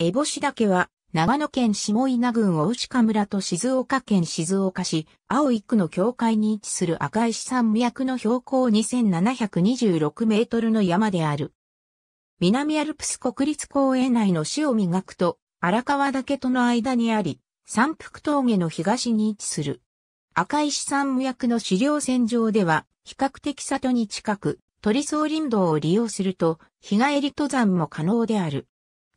烏帽子岳は、長野県下稲郡大鹿村と静岡県静岡市、青井区の境界に位置する赤石山脈の標高2726メートルの山である。南アルプス国立公園内の塩見岳と荒川岳との間にあり、山腹峠の東に位置する。赤石山脈の資料線上では、比較的里に近く、鳥草林道を利用すると、日帰り登山も可能である。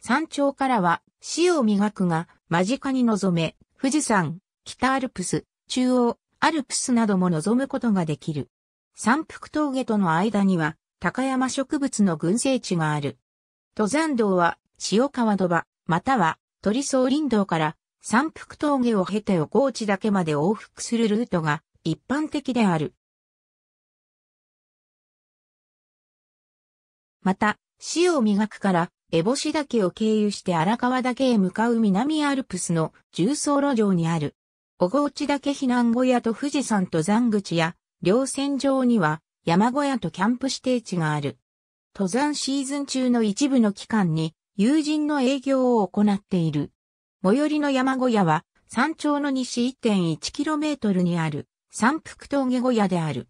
山頂からは、死を磨くが、間近に望め、富士山、北アルプス、中央、アルプスなども望むことができる。山腹峠との間には、高山植物の群生地がある。登山道は、塩川戸場、または、鳥総林道から、山腹峠を経て横地けまで往復するルートが一般的である。また、死を磨くから烏帽子岳を経由して荒川岳へ向かう南アルプスの重層路上にある、小河内岳避難小屋と富士山登山口や、稜線上には山小屋とキャンプ指定地がある。登山シーズン中の一部の期間に友人の営業を行っている。最寄りの山小屋は山頂の西 1.1km にある山腹峠小屋である。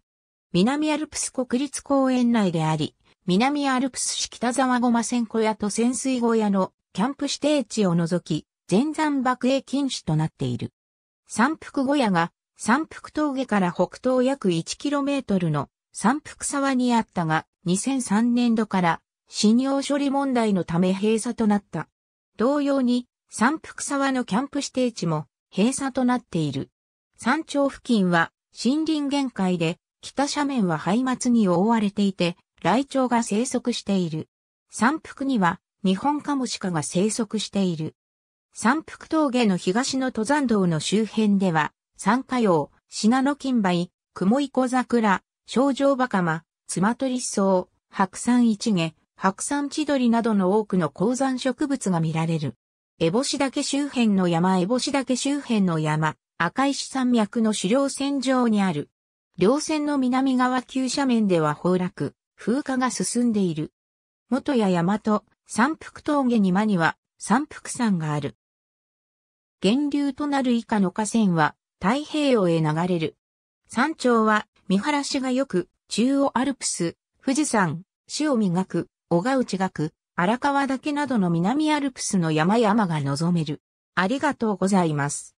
南アルプス国立公園内であり、南アルプス市北沢ごま線小屋と潜水小屋のキャンプ指定地を除き、全山爆営禁止となっている。山腹小屋が山腹峠から北東約 1km の山腹沢にあったが、2003年度から信用処理問題のため閉鎖となった。同様に山腹沢のキャンプ指定地も閉鎖となっている。山頂付近は森林限界で北斜面は灰末に覆われていて雷鳥が生息している。山腹には、日本カモシカが生息している。山腹峠の東の登山道の周辺では、山火曜、シナノキンバイ、クモイコザクラ、症状バカマ、ツマトリッソウ、白山一毛、白山千鳥などの多くの鉱山植物が見られる。エボシ岳周辺の山エボシ岳周辺の山、赤石山脈の狩猟線上にある。稜線の南側急斜面では崩落、風化が進んでいる。元や山と三福峠に間には三福山がある。源流となる以下の河川は太平洋へ流れる。山頂は見晴らしが良く、中央アルプス、富士山、塩見く、小川内学、荒川岳などの南アルプスの山々が望める。ありがとうございます。